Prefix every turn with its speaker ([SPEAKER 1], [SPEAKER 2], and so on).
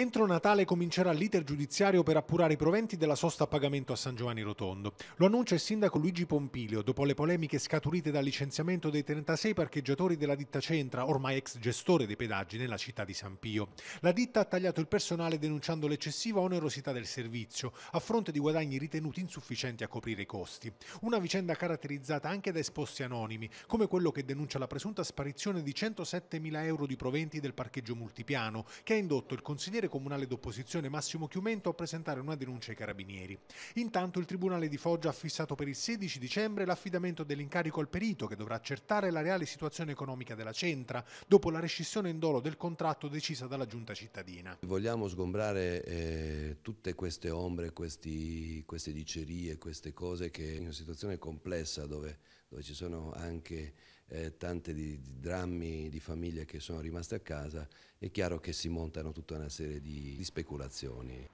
[SPEAKER 1] Entro Natale comincerà l'iter giudiziario per appurare i proventi della sosta a pagamento a San Giovanni Rotondo. Lo annuncia il sindaco Luigi Pompilio dopo le polemiche scaturite dal licenziamento dei 36 parcheggiatori della ditta Centra, ormai ex gestore dei pedaggi nella città di San Pio. La ditta ha tagliato il personale denunciando l'eccessiva onerosità del servizio a fronte di guadagni ritenuti insufficienti a coprire i costi. Una vicenda caratterizzata anche da esposti anonimi, come quello che denuncia la presunta sparizione di 107.000 euro di proventi del parcheggio multipiano, che ha indotto il consigliere consigliere comunale d'opposizione Massimo Chiumento a presentare una denuncia ai carabinieri. Intanto il Tribunale di Foggia ha fissato per il 16 dicembre l'affidamento dell'incarico al perito che dovrà accertare la reale situazione economica della Centra dopo la rescissione in dolo del contratto decisa dalla Giunta cittadina.
[SPEAKER 2] Vogliamo sgombrare eh, tutte queste ombre, questi, queste dicerie, queste cose che in una situazione complessa dove dove ci sono anche eh, tanti di, di drammi di famiglie che sono rimaste a casa, è chiaro che si montano tutta una serie di, di speculazioni.